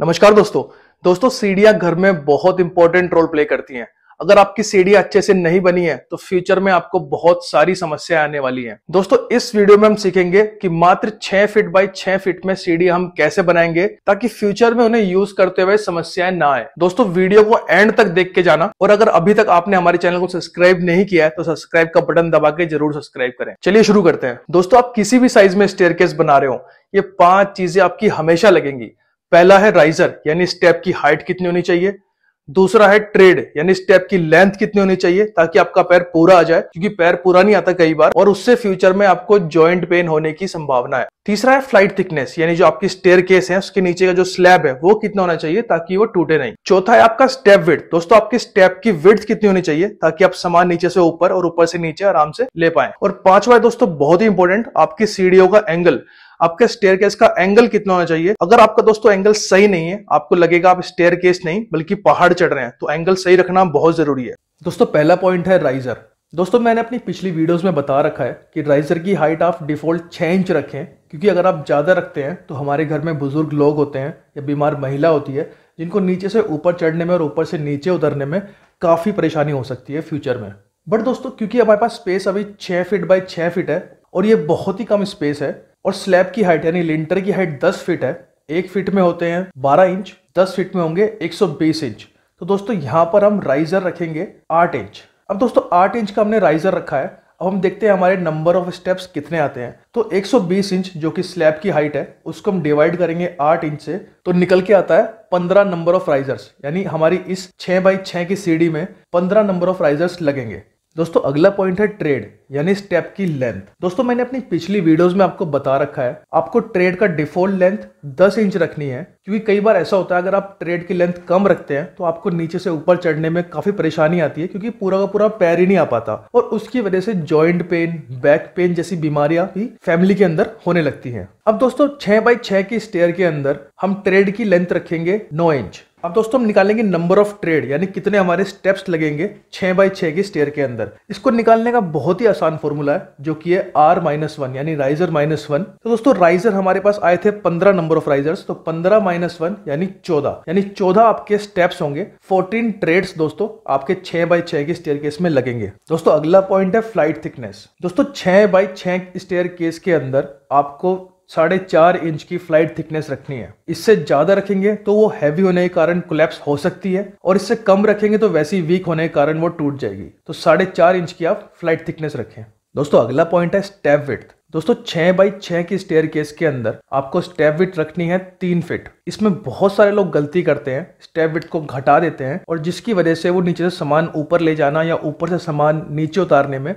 नमस्कार दोस्तों दोस्तों सीढ़ियां घर में बहुत इंपॉर्टेंट रोल प्ले करती हैं अगर आपकी सीढ़ी अच्छे से नहीं बनी है तो फ्यूचर में आपको बहुत सारी समस्याएं आने वाली हैं दोस्तों इस वीडियो में हम सीखेंगे कि मात्र छह फीट बाई 6 फीट में सीढ़ी हम कैसे बनाएंगे ताकि फ्यूचर में उन्हें यूज करते हुए समस्याएं ना आए दोस्तों वीडियो को एंड तक देख के जाना और अगर अभी तक आपने हमारे चैनल को सब्सक्राइब नहीं किया है तो सब्सक्राइब का बटन दबा के जरूर सब्सक्राइब करें चलिए शुरू करते हैं दोस्तों आप किसी भी साइज में स्टेयर बना रहे हो ये पांच चीजें आपकी हमेशा लगेंगी पहला है राइजर यानी स्टेप की हाइट कितनी होनी चाहिए दूसरा है ट्रेड यानी स्टेप की लेंथ कितनी होनी चाहिए ताकि आपका पैर पूरा आ जाए क्योंकि पैर पूरा नहीं आता कई बार और उससे फ्यूचर में आपको जॉइंट पेन होने की संभावना है तीसरा है फ्लाइट थिकनेस यानी जो आपकी स्टेयर केस है उसके नीचे का जो स्लैब है वो कितना होना चाहिए ताकि वो टूटे नहीं चौथा है आपका स्टेप विड दोस्तों आपकी स्टेप की विड्थ कितनी होनी चाहिए ताकि आप सामान नीचे से ऊपर और ऊपर से नीचे आराम से ले पाए और पांचवा है दोस्तों बहुत ही इंपॉर्टेंट आपकी सीढ़ियों का एंगल आपके स्टेयर केस का एंगल कितना होना चाहिए अगर आपका दोस्तों एंगल सही नहीं है आपको लगेगा आप स्टेयर केस नहीं बल्कि पहाड़ चढ़ रहे हैं तो एंगल सही रखना बहुत जरूरी है दोस्तों पहला पॉइंट है राइजर दोस्तों मैंने अपनी पिछली वीडियोस में बता रखा है कि राइजर की हाइट आप डिफॉल्ट छः इंच रखें क्योंकि अगर आप ज़्यादा रखते हैं तो हमारे घर में बुजुर्ग लोग होते हैं या बीमार महिला होती है जिनको नीचे से ऊपर चढ़ने में और ऊपर से नीचे उतरने में काफ़ी परेशानी हो सकती है फ्यूचर में बट दोस्तों क्योंकि हमारे पास स्पेस अभी छः फिट बाई छः फिट है और ये बहुत ही कम स्पेस है और स्लैब की हाइट यानी लिंटर की हाइट दस फीट है एक फीट में होते हैं बारह इंच दस फीट में होंगे एक सौ बीस इंच तो दोस्तों यहाँ पर हम राइजर रखेंगे आठ इंच अब दोस्तों 8 इंच का हमने राइजर रखा है अब हम देखते हैं हमारे नंबर ऑफ स्टेप्स कितने आते हैं तो 120 इंच जो कि स्लैब की हाइट है उसको हम डिवाइड करेंगे 8 इंच से तो निकल के आता है 15 नंबर ऑफ राइजर्स यानी हमारी इस 6 बाई 6 की सीढ़ी में 15 नंबर ऑफ राइजर्स लगेंगे दोस्तों अगला पॉइंट है ट्रेड यानी स्टेप की लेंथ दोस्तों मैंने अपनी पिछली वीडियोस में आपको बता रखा है आपको ट्रेड का डिफॉल्ट लेंथ 10 इंच रखनी है क्योंकि कई बार ऐसा होता है अगर आप ट्रेड की लेंथ कम रखते हैं तो आपको नीचे से ऊपर चढ़ने में काफी परेशानी आती है क्योंकि पूरा का पूरा पैर ही नहीं आ पाता और उसकी वजह से ज्वाइंट पेन बैक पेन जैसी बीमारियां भी फैमिली के अंदर होने लगती है अब दोस्तों छह बाई छह की स्टेयर के अंदर हम ट्रेड की लेंथ रखेंगे नौ इंच अब दोस्तों हम निकालेंगे नंबर ऑफ ट्रेड यानी कितने हमारे स्टेप्स लगेंगे छः बाई छः के स्टेयर के अंदर इसको निकालने का बहुत ही आसान फॉर्मूला है जो कि है आर माइनस वन यानी राइजर माइनस वन तो दोस्तों राइजर हमारे पास आए थे पंद्रह नंबर ऑफ राइजर्स तो पंद्रह माइनस वन यानी चौदह यानी चौदह आपके स्टेप्स होंगे फोर्टीन ट्रेड्स दोस्तों आपके छः बाई छः के स्टेयर केस में लगेंगे दोस्तों अगला पॉइंट है फ्लाइट थिकनेस दोस्तों छः बाई छः स्टेयर केस के अंदर आपको साढ़े चार इंच की फ्लाइट थिकनेस रखनी है इससे ज़्यादा रखेंगे तो वो हैवी होने के कारण कोलेप्स हो सकती है और इससे कम रखेंगे तो वैसी वीक होने के कारण वो टूट जाएगी तो साढ़े चार इंच की आप फ्लाइट थिकनेस रखें दोस्तों अगला पॉइंट है स्टेप विथ दोस्तों छह बाई छ की स्टेयर केस के अंदर आपको स्टेप विथ रखनी है तीन फिट इसमें बहुत सारे लोग गलती करते हैं स्टेप विथ को घटा देते हैं और जिसकी वजह से वो नीचे से सामान ऊपर ले जाना या ऊपर से सामान नीचे उतारने में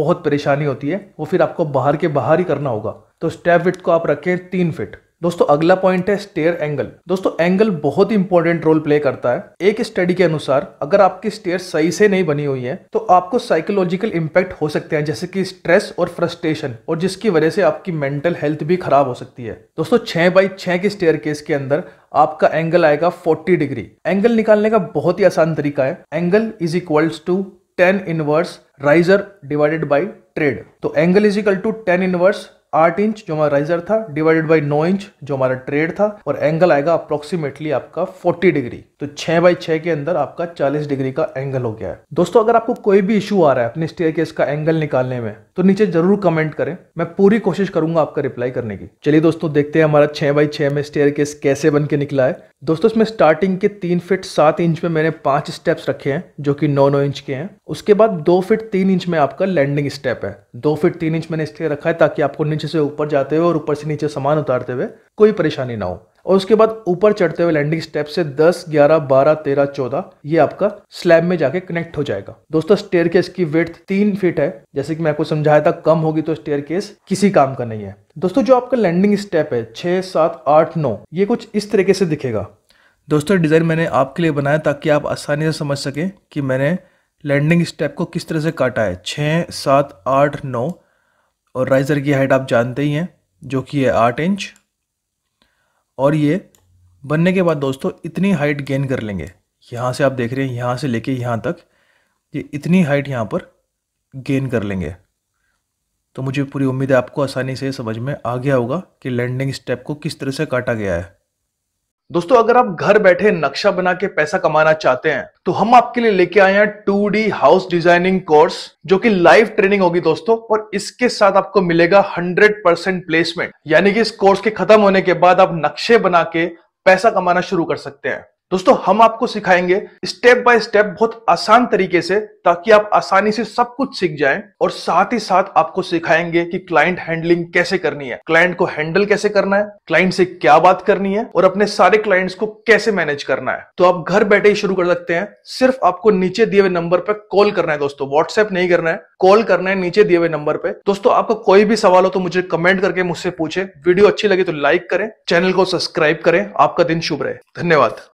बहुत परेशानी होती है वो फिर आपको बाहर के बाहर ही करना होगा तो स्टेप विथ को आप रखें तीन फिट दोस्तों अगला पॉइंट है स्टेयर एंगल दोस्तों एंगल बहुत इंपॉर्टेंट रोल प्ले करता है एक स्टडी के अनुसार अगर आपकी स्टेयर सही से नहीं बनी हुई है तो आपको साइकोलॉजिकल इंपैक्ट हो सकते हैं जैसे कि स्ट्रेस और फ्रस्ट्रेशन और जिसकी वजह से आपकी मेंटल हेल्थ भी खराब हो सकती है दोस्तों छह बाई छ के स्टेयर केस के अंदर आपका एंगल आएगा फोर्टी डिग्री एंगल निकालने का बहुत ही आसान तरीका है angle is equals to tan inverse riser divided by tread तो angle is equal to tan inverse आठ इंच जो हमारा राइजर था डिवाइडेड बाई नौ इंच जो हमारा ट्रेड था और एंगल आएगा अप्रोक्सीमेटली आपका फोर्टी डिग्री तो छह बाई छह के अंदर आपका चालीस डिग्री का एंगल हो गया है दोस्तों अगर आपको कोई भी इशू आ रहा है अपने स्टेयर केस का एंगल निकालने में तो नीचे जरूर कमेंट करें मैं पूरी कोशिश करूंगा आपका रिप्लाई करने की चलिए दोस्तों देखते हैं हमारा छह बाई छह में स्टेयर केस कैसे बन के निकला है दोस्तों इसमें स्टार्टिंग के तीन फिट सात इंच में मैंने पांच स्टेप्स रखे हैं जो कि नौ नौ इंच के हैं उसके बाद दो फिट तीन इंच में आपका लैंडिंग स्टेप है दो फिट तीन इंच मैंने इसलिए रखा है ताकि आपको नीचे से ऊपर जाते हुए और ऊपर से नीचे सामान उतारते हुए कोई परेशानी ना हो और उसके बाद ऊपर चढ़ते हुए लैंडिंग स्टेप से 10, 11, 12, 13, 14 ये आपका स्लैब में जाके कनेक्ट हो जाएगा दोस्तों स्टेयर केस की वेट तीन फीट है जैसे कि मैं आपको समझाया था कम होगी तो स्टेयर केस किसी काम का नहीं है दोस्तों जो आपका लैंडिंग स्टेप है छः सात आठ नौ ये कुछ इस तरीके से दिखेगा दोस्तों डिज़ाइन मैंने आपके लिए बनाया ताकि आप आसानी से समझ सकें कि मैंने लैंडिंग स्टेप को किस तरह से काटा है छः सात आठ नौ और राइज़र की हाइट आप जानते ही हैं जो कि है आठ इंच और ये बनने के बाद दोस्तों इतनी हाइट गेन कर लेंगे यहाँ से आप देख रहे हैं यहाँ से लेके यहाँ तक ये इतनी हाइट यहाँ पर गेन कर लेंगे तो मुझे पूरी उम्मीद है आपको आसानी से समझ में आ गया होगा कि लैंडिंग स्टेप को किस तरह से काटा गया है दोस्तों अगर आप घर बैठे नक्शा बना के पैसा कमाना चाहते हैं तो हम आपके लिए लेके आए हैं two D house designing course जो कि लाइव ट्रेनिंग होगी दोस्तों और इसके साथ आपको मिलेगा 100 परसेंट प्लेसमेंट यानी कि इस कोर्स के खत्म होने के बाद आप नक्शे बना के पैसा कमाना शुरू कर सकते हैं दोस्तों हम आपको सिखाएंगे स्टेप बाय स्टेप बहुत आसान तरीके से ताकि आप आसानी से सब कुछ सीख जाएं और साथ ही साथ आपको सिखाएंगे कि क्लाइंट हैंडलिंग कैसे करनी है क्लाइंट को हैंडल कैसे करना है क्लाइंट से क्या बात करनी है और अपने सारे क्लाइंट्स को कैसे मैनेज करना है तो आप घर बैठे ही शुरू कर सकते हैं सिर्फ आपको नीचे दिए हुए नंबर पर कॉल करना है दोस्तों व्हाट्सएप नहीं करना है कॉल करना है नीचे दिए हुए नंबर पर दोस्तों आपको कोई भी सवाल हो तो मुझे कमेंट करके मुझसे पूछे वीडियो अच्छी लगे तो लाइक करें चैनल को सब्सक्राइब करें आपका दिन शुभ रहे धन्यवाद